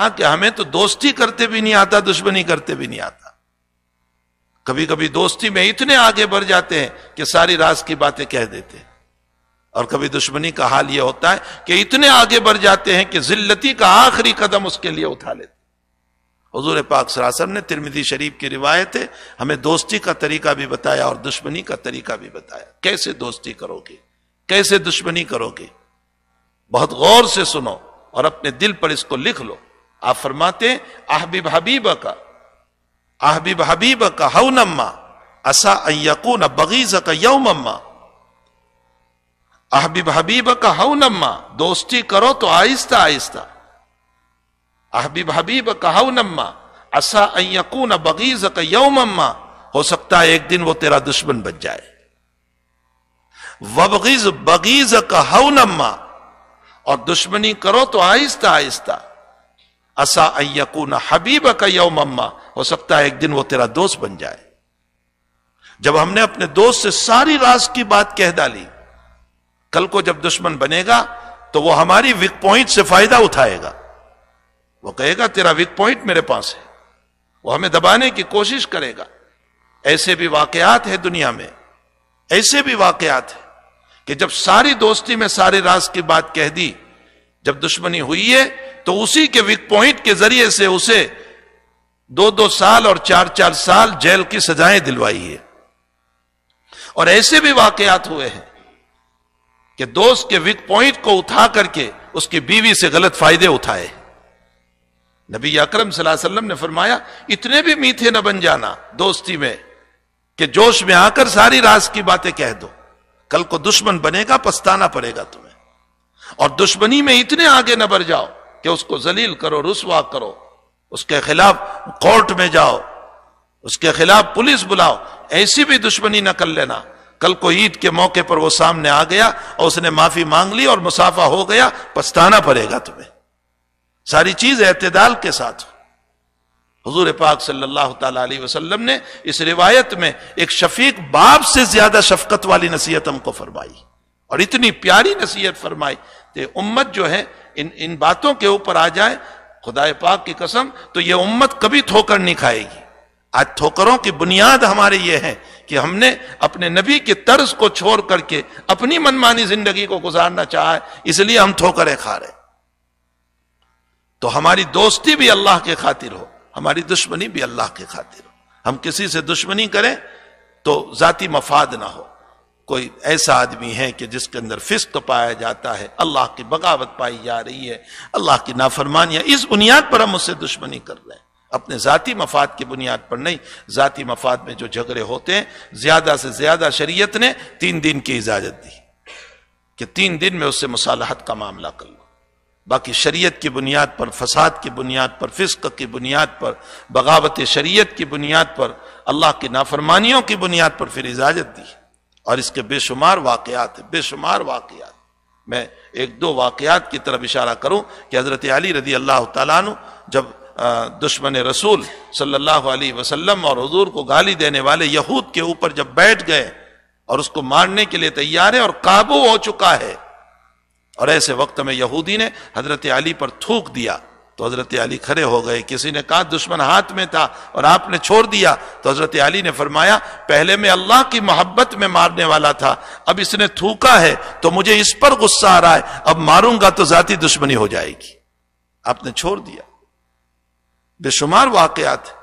हाँ कि हमें तो दोस्ती करते भी नहीं आता दुश्मनी करते भी नहीं आता कभी कभी दोस्ती में इतने आगे बढ़ जाते हैं कि सारी राज की बातें कह देते हैं और कभी दुश्मनी का हाल यह होता है कि इतने आगे बढ़ जाते हैं कि जिल्लती का आखिरी कदम उसके लिए उठा लेते हजूर पाक सरासम ने तिरमिदी शरीफ की रिवायत है हमें दोस्ती का तरीका भी बताया और दुश्मनी का तरीका भी बताया कैसे दोस्ती करोगे कैसे दुश्मनी करोगे बहुत गौर से सुनो और अपने दिल पर इसको लिख लो आप फरमाते आहबिब हबीब का आहबिब हबीब का नम्मा असा अयकू न बगीज का यौ मम्मा आहबिब हबीब का नम्मा दोस्ती करो तो आहिस्ता आहिस्ता आहबिब हबीब का नम्मा असा अयकून बगीज का यौ मम्मा हो सकता है एक दिन वो तेरा दुश्मन बन जाए वबगीज बगीज का नम्मा और दुश्मनी करो तो आहिस्ता आहिस्ता असा अयकून हबीब का यो मम्मा हो सकता है एक दिन वो तेरा दोस्त बन जाए जब हमने अपने दोस्त से सारी राज की बात कह डाली कल को जब दुश्मन बनेगा तो वो हमारी विक पॉइंट से फायदा उठाएगा वो कहेगा तेरा विक पॉइंट मेरे पास है वो हमें दबाने की कोशिश करेगा ऐसे भी वाकयात है दुनिया में ऐसे भी वाकयात है कि जब सारी दोस्ती में सारे राज की बात कह दी जब दुश्मनी हुई है तो उसी के वीक पॉइंट के जरिए से उसे दो दो साल और चार चार साल जेल की सजाएं दिलवाई है और ऐसे भी वाकयात हुए हैं कि दोस्त के वीक पॉइंट को उठा करके उसकी बीवी से गलत फायदे उठाए नबी अकरम वसल्लम ने फरमाया इतने भी मीठे न बन जाना दोस्ती में कि जोश में आकर सारी राज की बातें कह दो कल को दुश्मन बनेगा पछताना पड़ेगा तुम्हें और दुश्मनी में इतने आगे न बढ़ जाओ कि उसको जलील करो रसवा करो उसके खिलाफ कोर्ट में जाओ उसके खिलाफ पुलिस बुलाओ ऐसी भी दुश्मनी ना कर लेना कल को ईद के मौके पर वो सामने आ गया और उसने माफी मांग ली और मुसाफा हो गया पछताना पड़ेगा तुम्हें सारी चीज एतदाल के साथ हजूर पाक सल्लल्लाहु अलैहि वसल्लम ने इस रिवायत में एक शफीक बाप से ज्यादा शफकत वाली नसीहत हमको फरमाई और इतनी प्यारी नसीहत फरमाई उम्मत जो है इन इन बातों के ऊपर आ जाए खुदाए पाक की कसम तो ये उम्मत कभी ठोकर नहीं खाएगी आज ठोकरों की बुनियाद हमारे ये है कि हमने अपने नबी के तर्ज को छोड़ करके अपनी मनमानी जिंदगी को गुजारना चाहा इसलिए हम ठोकरें खा रहे तो हमारी दोस्ती भी अल्लाह के खातिर हो हमारी दुश्मनी भी अल्लाह के खातिर हो हम किसी से दुश्मनी करें तो जाति मफाद ना हो कोई ऐसा आदमी है कि जिसके अंदर फिस्क पाया जाता है अल्लाह की बगावत पाई जा रही है अल्लाह की नाफरमानियाँ इस बुनियाद पर हम उससे दुश्मनी कर रहे हैं अपने ज़ाती मफाद की बुनियाद पर नहीं ज़ाती मफाद में जो झगड़े होते हैं ज़्यादा से ज़्यादा शरीयत ने तीन दिन की इजाज़त दी कि तीन दिन में उससे मुसालहत का मामला कर लो बाकी शरीयत की बुनियाद पर फसाद की बुनियाद पर फिस्क की बुनियाद पर बगावत शरीयत की बुनियाद पर अल्लाह की नाफरमानियों की बुनियाद पर फिर इजाज़त दी और इसके बेशुमार वाकयात हैं बेशुमार वाकयात मैं एक दो वाकयात की तरफ इशारा करूं कि हज़रत अली रजी अल्लाह तु जब दुश्मन रसूल सल्लल्लाहु अलैहि वसल्लम और हजूर को गाली देने वाले यहूद के ऊपर जब बैठ गए और उसको मारने के लिए तैयार है और काबू हो चुका है और ऐसे वक्त में यहूदी ने हजरत अली पर थूक दिया तो हज़रत अली खड़े हो गए किसी ने कहा दुश्मन हाथ में था और आपने छोड़ दिया तो हज़रत अली ने फरमाया पहले मैं अल्लाह की मोहब्बत में मारने वाला था अब इसने थूका है तो मुझे इस पर गुस्सा आ रहा है अब मारूंगा तो जाती दुश्मनी हो जाएगी आपने छोड़ दिया बेशुमार वाकयात है